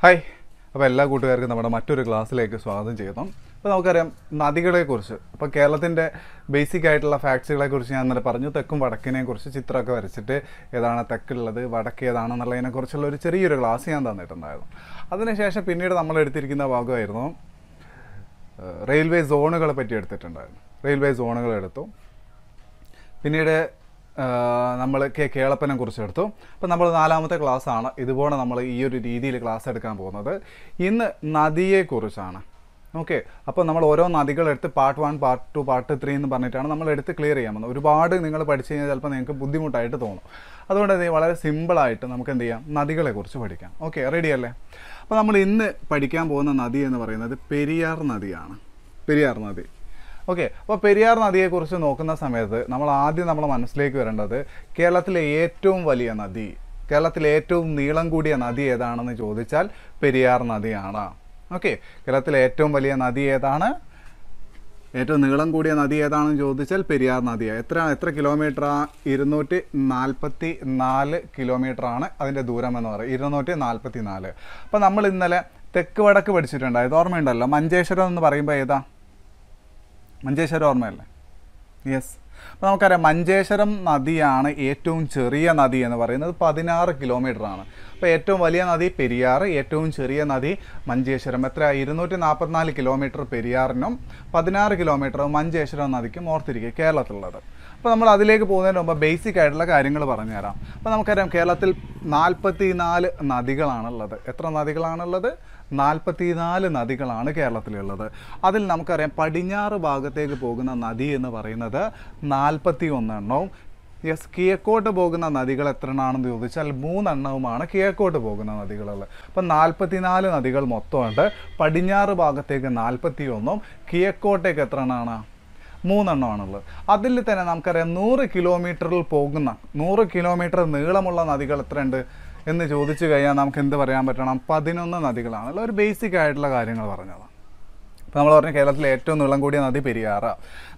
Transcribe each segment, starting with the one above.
hi അപ്പോൾ എല്ലാ കൂട്ടുകാർക്കും നമ്മുടെ മറ്റൊരു ക്ലാസ്സിലേക്ക് സ്വാഗതം ചെയ്യുന്നു അപ്പോൾ നമുക്കറിയാം നദികളെക്കുറിച്ച് അപ്പോൾ കേരളത്തിൻ്റെ ബേസിക് ആയിട്ടുള്ള ഫാക്ട്സുകളെക്കുറിച്ച് ഞാൻ ഇന്നലെ പറഞ്ഞു തെക്കും കുറിച്ച് ചിത്രമൊക്കെ വരച്ചിട്ട് ഏതാണ് തെക്കുള്ളത് വടക്ക് ഏതാണെന്നുള്ളതിനെക്കുറിച്ചുള്ള ഒരു ചെറിയൊരു ക്ലാസ് ഞാൻ തന്നിട്ടുണ്ടായിരുന്നു അതിനുശേഷം പിന്നീട് നമ്മൾ എടുത്തിരിക്കുന്ന ഭാഗമായിരുന്നു റെയിൽവേ സോണുകളെ പറ്റി എടുത്തിട്ടുണ്ടായിരുന്നു റെയിൽവേ സോണുകളെടുത്തു പിന്നീട് നമ്മൾ കെ കേളപ്പനെ കുറിച്ച് എടുത്തു അപ്പോൾ നമ്മൾ നാലാമത്തെ ക്ലാസ് ആണ് ഇതുപോലെ നമ്മൾ ഈ ഒരു രീതിയിൽ ക്ലാസ് എടുക്കാൻ പോകുന്നത് ഇന്ന് നദിയെക്കുറിച്ചാണ് ഓക്കെ അപ്പോൾ നമ്മൾ ഓരോ നദികളെടുത്ത് part one part two part three എന്ന് പറഞ്ഞിട്ടാണ് നമ്മൾ എടുത്ത് ക്ലിയർ ചെയ്യാൻ പോകുന്നത് ഒരുപാട് നിങ്ങൾ പഠിച്ചു കഴിഞ്ഞാൽ ചിലപ്പോൾ നിങ്ങൾക്ക് ബുദ്ധിമുട്ടായിട്ട് തോന്നും അതുകൊണ്ട് എന്ത് വളരെ സിമ്പിളായിട്ട് നമുക്ക് എന്ത് ചെയ്യാം നദികളെക്കുറിച്ച് പഠിക്കാം ഓക്കെ റെഡി അല്ലേ അപ്പോൾ നമ്മൾ ഇന്ന് പഠിക്കാൻ പോകുന്ന നദി എന്ന് പറയുന്നത് പെരിയാർ നദിയാണ് പെരിയാർ നദി ഓക്കെ അപ്പോൾ പെരിയാർ നദിയെക്കുറിച്ച് നോക്കുന്ന സമയത്ത് നമ്മൾ ആദ്യം നമ്മുടെ മനസ്സിലേക്ക് വരേണ്ടത് കേരളത്തിലെ ഏറ്റവും വലിയ നദി കേരളത്തിലെ ഏറ്റവും നീളം കൂടിയ നദി ഏതാണെന്ന് ചോദിച്ചാൽ പെരിയാർ നദിയാണ് ഓക്കെ കേരളത്തിലെ ഏറ്റവും വലിയ നദി ഏതാണ് ഏറ്റവും നീളം കൂടിയ നദി ഏതാണെന്ന് ചോദിച്ചാൽ പെരിയാർ നദിയാണ് എത്ര എത്ര കിലോമീറ്ററാ ഇരുന്നൂറ്റി നാൽപ്പത്തി നാല് കിലോമീറ്ററാണ് അതിൻ്റെ ദൂരം എന്ന് പറയുന്നത് ഇരുന്നൂറ്റി നാൽപ്പത്തി നാല് അപ്പോൾ നമ്മൾ ഇന്നലെ തെക്ക് വടക്ക് പഠിച്ചിട്ടുണ്ടായത് ഓർമ്മയുണ്ടല്ലോ മഞ്ചേശ്വരം എന്ന് പറയുമ്പോൾ ഏതാ മഞ്ചേശ്വരം ഓർമ്മയല്ലേ യെസ് അപ്പോൾ നമുക്കറിയാം മഞ്ചേശ്വരം നദിയാണ് ഏറ്റവും ചെറിയ നദി എന്ന് പറയുന്നത് പതിനാറ് ആണ് അപ്പോൾ ഏറ്റവും വലിയ നദി പെരിയാർ ഏറ്റവും ചെറിയ നദി മഞ്ചേശ്വരം എത്ര ഇരുന്നൂറ്റി നാൽപ്പത്തിനാല് കിലോമീറ്റർ പെരിയാറിനും പതിനാറ് കിലോമീറ്റർ മഞ്ചേശ്വരം നദിക്കും ഓർത്തിരിക്കുക കേരളത്തിലുള്ളത് അപ്പോൾ നമ്മൾ അതിലേക്ക് പോകുന്നതിന് മുമ്പ് ബേസിക് ആയിട്ടുള്ള കാര്യങ്ങൾ പറഞ്ഞുതരാം അപ്പോൾ നമുക്കറിയാം കേരളത്തിൽ നാൽപ്പത്തി നാല് നദികളാണുള്ളത് എത്ര നദികളാണുള്ളത് നാൽപ്പത്തിനാല് നദികളാണ് കേരളത്തിലുള്ളത് അതിൽ നമുക്കറിയാം പടിഞ്ഞാറ് ഭാഗത്തേക്ക് പോകുന്ന നദി എന്ന് പറയുന്നത് നാൽപ്പത്തി ഒന്നെണ്ണവും യെസ് കിഴക്കോട്ട് പോകുന്ന നദികൾ എത്ര എണ്ണമാണെന്ന് ചോദിച്ചാൽ മൂന്നെണ്ണവുമാണ് കിഴക്കോട്ട് പോകുന്ന നദികളുള്ളത് അപ്പം നാൽപ്പത്തിനാല് നദികൾ മൊത്തമുണ്ട് പടിഞ്ഞാറ് ഭാഗത്തേക്ക് നാൽപ്പത്തി ഒന്നും കിഴക്കോട്ടേക്ക് എത്ര എണ്ണമാണ് മൂന്നെണ്ണമാണുള്ളത് അതിൽ തന്നെ നമുക്കറിയാം നൂറ് കിലോമീറ്ററിൽ പോകുന്ന നൂറ് കിലോമീറ്റർ നീളമുള്ള നദികൾ എത്രയുണ്ട് എന്ന് ചോദിച്ചു കഴിഞ്ഞാൽ നമുക്ക് എന്ത് പറയാൻ പറ്റണം പതിനൊന്ന് നദികളാണുള്ള ഒരു ബേസിക് ആയിട്ടുള്ള കാര്യങ്ങൾ പറഞ്ഞതാണ് ഇപ്പോൾ നമ്മൾ പറഞ്ഞ കേരളത്തിലെ ഏറ്റവും നീളം കൂടിയ നദി പെരിയാറ്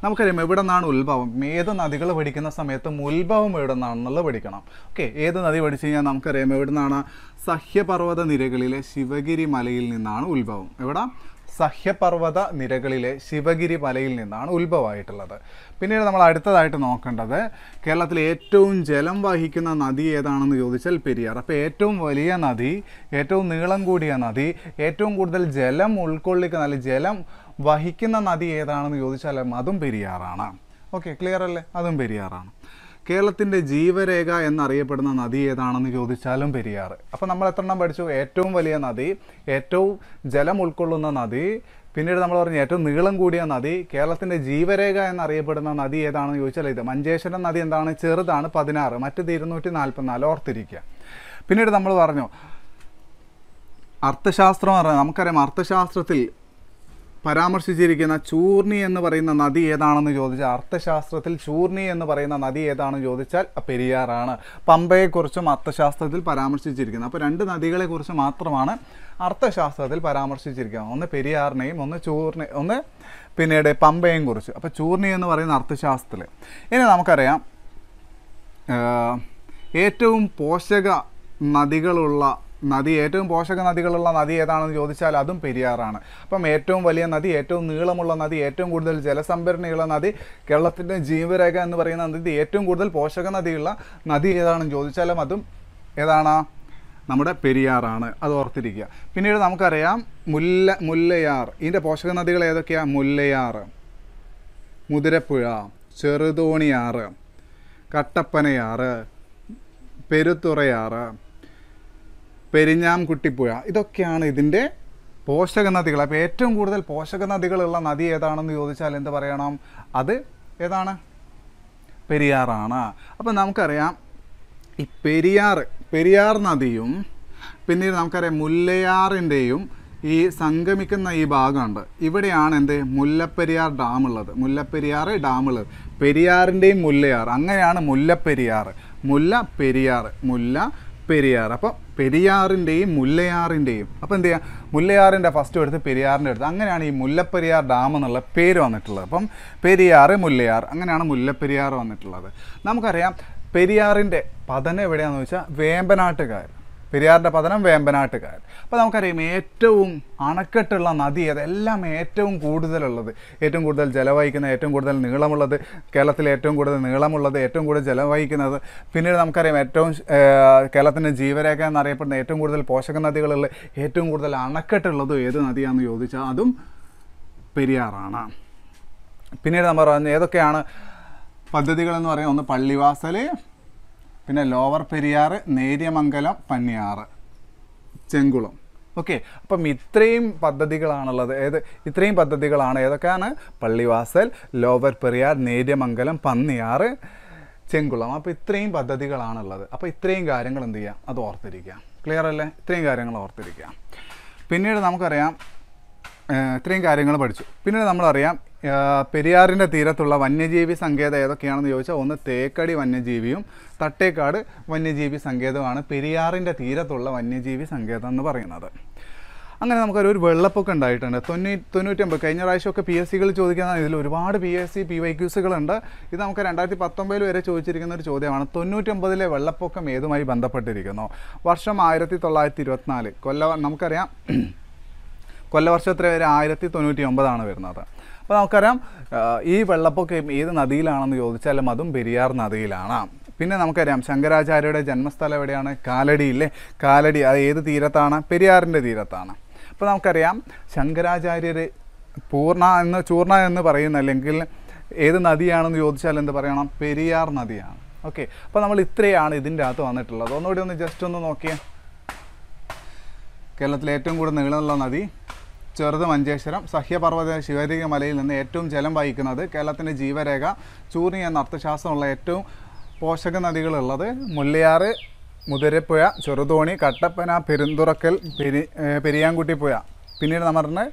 നമുക്കറിയാം എവിടെ നിന്നാണ് ഉത്ഭവം ഏത് നദികൾ പഠിക്കുന്ന സമയത്തും ഉത്ഭവം എവിടെ നിന്നാണെന്നുള്ളത് പഠിക്കണം ഓക്കെ ഏത് നദി പഠിച്ചു കഴിഞ്ഞാൽ നമുക്കറിയാം എവിടെ നിന്നാണ് സഹ്യപർവ്വത നിരകളിലെ ശിവഗിരി മലയിൽ നിന്നാണ് ഉത്ഭവം എവിടെ സഹ്യപർവ്വത നിരകളിലെ ശിവഗിരി മലയിൽ നിന്നാണ് ഉത്ഭവമായിട്ടുള്ളത് പിന്നീട് നമ്മൾ അടുത്തതായിട്ട് നോക്കേണ്ടത് കേരളത്തിലെ ഏറ്റവും ജലം വഹിക്കുന്ന നദി ഏതാണെന്ന് ചോദിച്ചാൽ പെരിയാർ അപ്പോൾ ഏറ്റവും വലിയ നദി ഏറ്റവും നീളം കൂടിയ നദി ഏറ്റവും കൂടുതൽ ജലം ഉൾക്കൊള്ളിക്കുന്ന അല്ലെങ്കിൽ ജലം വഹിക്കുന്ന നദി ഏതാണെന്ന് ചോദിച്ചാൽ അതും പെരിയാറാണ് ഓക്കെ ക്ലിയർ അല്ലേ അതും പെരിയാറാണ് കേരളത്തിൻ്റെ ജീവരേഖ എന്നറിയപ്പെടുന്ന നദി ഏതാണെന്ന് ചോദിച്ചാലും പെരിയാർ അപ്പോൾ നമ്മൾ എത്രണ്ണം പഠിച്ചു ഏറ്റവും വലിയ നദി ഏറ്റവും ജലം ഉൾക്കൊള്ളുന്ന നദി പിന്നീട് നമ്മൾ പറഞ്ഞു ഏറ്റവും നീളം കൂടിയ നദി കേരളത്തിൻ്റെ ജീവരേഖ എന്നറിയപ്പെടുന്ന നദി ഏതാണെന്ന് ചോദിച്ചാൽ ഇത് മഞ്ചേശ്വരം നദി എന്താണ് ചെറുതാണ് പതിനാറ് മറ്റേത് ഇരുന്നൂറ്റി നാൽപ്പത്തിനാല് ഓർത്തിരിക്കുക പിന്നീട് നമ്മൾ പറഞ്ഞു അർത്ഥശാസ്ത്രം പറഞ്ഞാൽ നമുക്കറിയാം അർത്ഥശാസ്ത്രത്തിൽ പരാമർശിച്ചിരിക്കുന്ന ചൂർണി എന്ന് പറയുന്ന നദി ഏതാണെന്ന് ചോദിച്ചാൽ അർത്ഥശാസ്ത്രത്തിൽ ചൂർണി എന്ന് പറയുന്ന നദി ഏതാണെന്ന് ചോദിച്ചാൽ പെരിയാറാണ് പമ്പയെക്കുറിച്ചും അർത്ഥശാസ്ത്രത്തിൽ പരാമർശിച്ചിരിക്കുന്നത് അപ്പോൾ രണ്ട് നദികളെക്കുറിച്ച് മാത്രമാണ് അർത്ഥശാസ്ത്രത്തിൽ പരാമർശിച്ചിരിക്കുന്നത് ഒന്ന് പെരിയാറിനെയും ഒന്ന് ചൂർണി ഒന്ന് പിന്നീട് പമ്പയെയും കുറിച്ച് അപ്പോൾ ചൂർണി എന്ന് പറയുന്ന അർത്ഥശാസ്ത്രത്തിൽ ഇനി നമുക്കറിയാം ഏറ്റവും പോഷക നദികളുള്ള നദി ഏറ്റവും പോഷക നദികളുള്ള നദി ഏതാണെന്ന് ചോദിച്ചാൽ അതും പെരിയാറാണ് അപ്പം ഏറ്റവും വലിയ നദി ഏറ്റവും നീളമുള്ള നദി ഏറ്റവും കൂടുതൽ ജലസംഭരണിയുള്ള നദി കേരളത്തിൻ്റെ ജീവരേഖ എന്ന് പറയുന്ന നദി ഏറ്റവും കൂടുതൽ പോഷക നദിയുള്ള നദി ഏതാണെന്ന് ചോദിച്ചാലും അതും ഏതാണ് നമ്മുടെ പെരിയാറാണ് അത് ഓർത്തിരിക്കുക പിന്നീട് നമുക്കറിയാം മുല്ല മുല്ലയാർ ഇതിൻ്റെ പോഷക നദികൾ ഏതൊക്കെയാണ് മുല്ലയാർ മുതിരപ്പുഴ ചെറുതോണിയാറ് കട്ടപ്പനയാറ് പെരുത്തുറയാറ് കുട്ടിപ്പുഴ ഇതൊക്കെയാണ് ഇതിൻ്റെ പോഷക നദികൾ അപ്പോൾ ഏറ്റവും കൂടുതൽ പോഷക നദികളുള്ള നദി ഏതാണെന്ന് ചോദിച്ചാൽ എന്ത് പറയണം അത് ഏതാണ് പെരിയാറാണ് അപ്പോൾ നമുക്കറിയാം ഈ പെരിയാർ പെരിയാർ നദിയും പിന്നീട് നമുക്കറിയാം മുല്ലയാറിൻ്റെയും ഈ സംഗമിക്കുന്ന ഈ ഭാഗമുണ്ട് ഇവിടെയാണ് എന്ത് മുല്ലപ്പെരിയാർ ഡാം ഉള്ളത് മുല്ലപ്പെരിയാർ ഡാമുള്ളത് പെരിയാറിൻ്റെയും മുല്ലയാർ അങ്ങനെയാണ് മുല്ലപ്പെരിയാർ മുല്ല പെരിയാർ മുല്ല പെരിയാർ അപ്പം പെരിയാറിൻ്റെയും മുല്ലയാറിൻ്റെയും അപ്പോൾ എന്ത് ചെയ്യുക മുല്ലയാറിൻ്റെ ഫസ്റ്റ് എടുത്ത് പെരിയാറിൻ്റെ എടുത്ത് അങ്ങനെയാണ് ഈ മുല്ലപ്പെരിയാർ ഡാം എന്നുള്ള പേര് വന്നിട്ടുള്ളത് അപ്പം പെരിയാർ മുല്ലയാർ അങ്ങനെയാണ് മുല്ലപ്പെരിയാർ വന്നിട്ടുള്ളത് നമുക്കറിയാം പെരിയാറിൻ്റെ പതനം എവിടെയാണെന്ന് വെച്ചാൽ വേമ്പനാട്ടുകാർ പെരിയാറിൻ്റെ പതനം വേമ്പനാട്ടുകാർ അപ്പോൾ നമുക്കറിയാം ഏറ്റവും അണക്കെട്ടുള്ള നദി അതെല്ലാം ഏറ്റവും കൂടുതലുള്ളത് ഏറ്റവും കൂടുതൽ ജലവഹിക്കുന്ന ഏറ്റവും കൂടുതൽ നീളമുള്ളത് കേരളത്തിൽ ഏറ്റവും കൂടുതൽ നീളമുള്ളത് ഏറ്റവും കൂടുതൽ ജലവഹിക്കുന്നത് പിന്നീട് നമുക്കറിയാം ഏറ്റവും കേരളത്തിൻ്റെ ജീവരേഖ എന്നറിയപ്പെടുന്ന ഏറ്റവും കൂടുതൽ പോഷക നദികളുള്ള ഏറ്റവും കൂടുതൽ അണക്കെട്ടുള്ളതും ഏത് നദിയാണെന്ന് ചോദിച്ചാൽ അതും പെരിയാറാണ് പിന്നീട് നമ്മൾ പറഞ്ഞു ഏതൊക്കെയാണ് പദ്ധതികളെന്ന് പറയുന്നത് ഒന്ന് പള്ളിവാസൽ പിന്നെ ലോവർ പെരിയാർ നേര്യമംഗലം പന്നിയാറ് ചെങ്കുളം ഓക്കെ അപ്പം ഇത്രയും പദ്ധതികളാണുള്ളത് ഏത് ഇത്രയും പദ്ധതികളാണ് ഏതൊക്കെയാണ് പള്ളിവാസൽ ലോവർ പെരിയാർ നേര്യമംഗലം പന്നിയാറ് ചെങ്കുളം അപ്പോൾ ഇത്രയും പദ്ധതികളാണുള്ളത് അപ്പോൾ ഇത്രയും കാര്യങ്ങൾ എന്ത് ചെയ്യാം അത് ഓർത്തിരിക്കാം ക്ലിയർ അല്ലേ ഇത്രയും കാര്യങ്ങൾ ഓർത്തിരിക്കാം പിന്നീട് നമുക്കറിയാം ഇത്രയും കാര്യങ്ങൾ പഠിച്ചു പിന്നീട് നമ്മളറിയാം പെരിയാറിൻ്റെ തീരത്തുള്ള വന്യജീവി സങ്കേതം ഏതൊക്കെയാണെന്ന് ചോദിച്ചാൽ ഒന്ന് തേക്കടി വന്യജീവിയും തട്ടേക്കാട് വന്യജീവി സങ്കേതമാണ് പെരിയാറിൻ്റെ തീരത്തുള്ള വന്യജീവി സങ്കേതം എന്ന് പറയുന്നത് അങ്ങനെ നമുക്കൊരു ഒരു വെള്ളപ്പൊക്കം ഉണ്ടായിട്ടുണ്ട് തൊണ്ണൂറ്റി തൊണ്ണൂറ്റമ്പത് കഴിഞ്ഞ പ്രാവശ്യമൊക്കെ പി എസ് സികൾ ചോദിക്കുന്നതാണ് ഇതിൽ ഒരുപാട് P S C P Y ക്യൂസുകളുണ്ട് ഇത് നമുക്ക് രണ്ടായിരത്തി പത്തൊമ്പതിൽ വരെ ചോദിച്ചിരിക്കുന്ന ഒരു ചോദ്യമാണ് തൊണ്ണൂറ്റമ്പതിലെ വെള്ളപ്പൊക്കം ഏതുമായി ബന്ധപ്പെട്ടിരിക്കുന്നു വർഷം ആയിരത്തി തൊള്ളായിരത്തി ഇരുപത്തിനാല് കൊല്ല നമുക്കറിയാം കൊല്ലവർഷത്തിലെ വരെ ആയിരത്തി തൊണ്ണൂറ്റി ഒമ്പതാണ് വരുന്നത് അപ്പോൾ നമുക്കറിയാം ഈ വെള്ളപ്പൊക്കം ഏത് നദിയിലാണെന്ന് ചോദിച്ചാലും അതും പെരിയാർ നദിയിലാണ് പിന്നെ നമുക്കറിയാം ശങ്കരാചാര്യയുടെ ജന്മസ്ഥലം എവിടെയാണ് ഇല്ലേ കാലടി അത് ഏത് തീരത്താണ് പെരിയാറിൻ്റെ തീരത്താണ് അപ്പോൾ നമുക്കറിയാം ശങ്കരാചാര്യർ പൂർണ്ണ എന്ന് ചൂർണ എന്ന് പറയുന്ന അല്ലെങ്കിൽ ഏത് നദിയാണെന്ന് ചോദിച്ചാൽ എന്ത് പറയണം പെരിയാർ നദിയാണ് ഓക്കെ അപ്പോൾ നമ്മൾ ഇത്രയാണ് ഇതിൻ്റെ അകത്ത് വന്നിട്ടുള്ളത് ഒന്നുകൂടി ഒന്ന് ജസ്റ്റ് ഒന്ന് നോക്കിയേ കേരളത്തിലെ ഏറ്റവും കൂടുതൽ നീളമുള്ള നദി ചെറുത് മഞ്ചേശ്വരം സഹ്യപർവ്വത ശിവരിക മലയിൽ നിന്ന് ഏറ്റവും ജലം വഹിക്കുന്നത് കേരളത്തിൻ്റെ ജീവരേഖ ചൂർണി എന്ന അർത്ഥശാസ്ത്രമുള്ള ഏറ്റവും പോഷക നദികളുള്ളത് മുല്ലയാറ് മുതിരപ്പുഴ ചെറുതോണി കട്ടപ്പന പെരുന്തുറക്കൽ പെരി പെരിയാൻകുട്ടി പുഴ പിന്നീട് നമ്മുടെ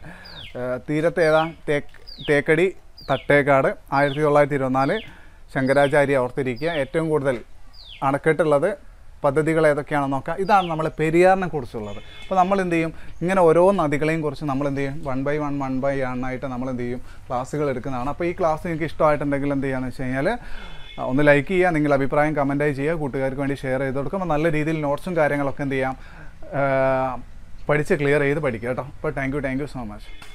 തീരത്ത് ഏതാ തേക്ക് തേക്കടി തട്ടേക്കാട് ആയിരത്തി തൊള്ളായിരത്തി ഇരുപത്തിനാല് ശങ്കരാചാര്യ ഓർത്തിരിക്കുക ഏറ്റവും കൂടുതൽ അണക്കെട്ടുള്ളത് പദ്ധതികൾ ഏതൊക്കെയാണെന്ന് നോക്കാം ഇതാണ് നമ്മൾ പെരിയാറിനെ കുറിച്ചുള്ളത് അപ്പോൾ നമ്മൾ എന്ത് ചെയ്യും ഇങ്ങനെ ഓരോ നദികളെയും കുറിച്ച് നമ്മൾ എന്ത് ചെയ്യും one by one one by ആയിട്ട് നമ്മൾ എന്ത് ചെയ്യും ക്ലാസ്സുകൾ എടുക്കുന്നതാണ് അപ്പോൾ ഈ ക്ലാസ് നിങ്ങൾക്ക് ഇഷ്ടമായിട്ടുണ്ടെങ്കിൽ എന്ത് ചെയ്യാന്ന് വെച്ച് കഴിഞ്ഞാൽ ഒന്ന് ലൈക്ക് ചെയ്യുക നിങ്ങളുടെ അഭിപ്രായം കമൻറ്റായി ചെയ്യുക കൂട്ടുകാർക്ക് വേണ്ടി ഷെയർ ചെയ്ത് കൊടുക്കുമ്പോൾ നല്ല രീതിയിൽ നോട്ട്സും കാര്യങ്ങളൊക്കെ എന്ത് ചെയ്യാം പഠിച്ച് ക്ലിയർ ചെയ്ത് പഠിക്കുക കേട്ടോ അപ്പോൾ thank you thank you so much